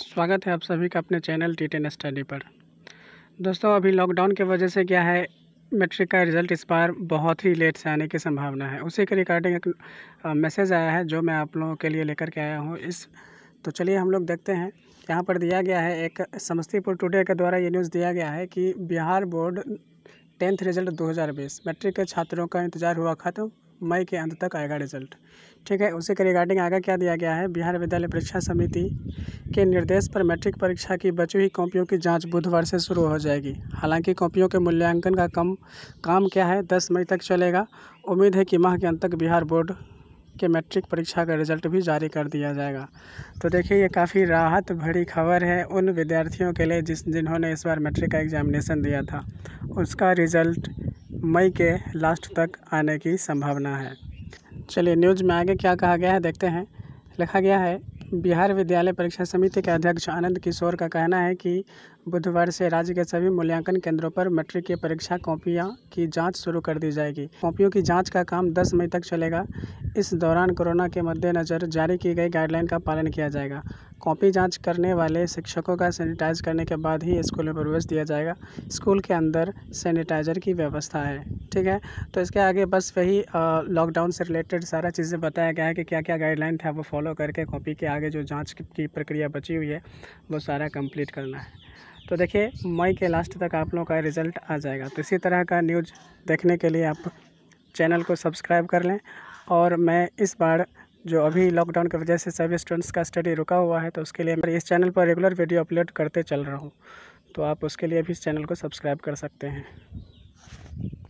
स्वागत है आप सभी का अपने चैनल टी टेन स्टडी पर दोस्तों अभी लॉकडाउन की वजह से क्या है मैट्रिक का रिज़ल्ट इस बार बहुत ही लेट से आने की संभावना है उसी के रिगार्डिंग एक मैसेज आया है जो मैं आप लोगों के लिए लेकर के आया हूँ इस तो चलिए हम लोग देखते हैं यहाँ पर दिया गया है एक समस्तीपुर टुडे के द्वारा ये न्यूज़ दिया गया है कि बिहार बोर्ड टेंथ रिजल्ट दो मैट्रिक के छात्रों का इंतज़ार हुआ खत्म मई के अंत तक आएगा रिजल्ट ठीक है उसी के रिगार्डिंग आगे क्या दिया गया है बिहार विद्यालय परीक्षा समिति के निर्देश पर मैट्रिक परीक्षा की बची हुई कॉपियों की जांच बुधवार से शुरू हो जाएगी हालांकि कॉपियों के मूल्यांकन का कम काम क्या है दस मई तक चलेगा उम्मीद है कि माह के अंत तक बिहार बोर्ड के मैट्रिक परीक्षा का रिजल्ट भी जारी कर दिया जाएगा तो देखिए ये काफ़ी राहत भरी खबर है उन विद्यार्थियों के लिए जिस जिन्होंने इस बार मैट्रिक का एग्जामिनेशन दिया था उसका रिज़ल्ट मई के लास्ट तक आने की संभावना है चलिए न्यूज़ में आगे क्या कहा गया है देखते हैं लिखा गया है बिहार विद्यालय परीक्षा समिति के अध्यक्ष आनंद किशोर का कहना है कि बुधवार से राज्य के सभी मूल्यांकन केंद्रों पर मैट्रिक की परीक्षा कॉपियां की जांच शुरू कर दी जाएगी कॉपियों की जांच का काम 10 मई तक चलेगा इस दौरान कोरोना के मद्देनज़र जारी की गई गाइडलाइन का पालन किया जाएगा कॉपी जांच करने वाले शिक्षकों का सैनिटाइज करने के बाद ही स्कूल में प्रवेश दिया जाएगा स्कूल के अंदर सैनिटाइज़र की व्यवस्था है ठीक है तो इसके आगे बस वही लॉकडाउन से रिलेटेड सारा चीज़ें बताया गया है कि क्या क्या गाइडलाइन था वो फॉलो करके कॉपी के आगे जो जाँच की प्रक्रिया बची हुई है वो सारा कम्प्लीट करना है तो देखिए मई के लास्ट तक आप लोगों का रिज़ल्ट आ जाएगा तो इसी तरह का न्यूज़ देखने के लिए आप चैनल को सब्सक्राइब कर लें और मैं इस बार जो अभी लॉकडाउन की वजह से सभी स्टूडेंट्स का स्टडी रुका हुआ है तो उसके लिए मैं इस चैनल पर रेगुलर वीडियो अपलोड करते चल रहा हूँ तो आप उसके लिए भी इस चैनल को सब्सक्राइब कर सकते हैं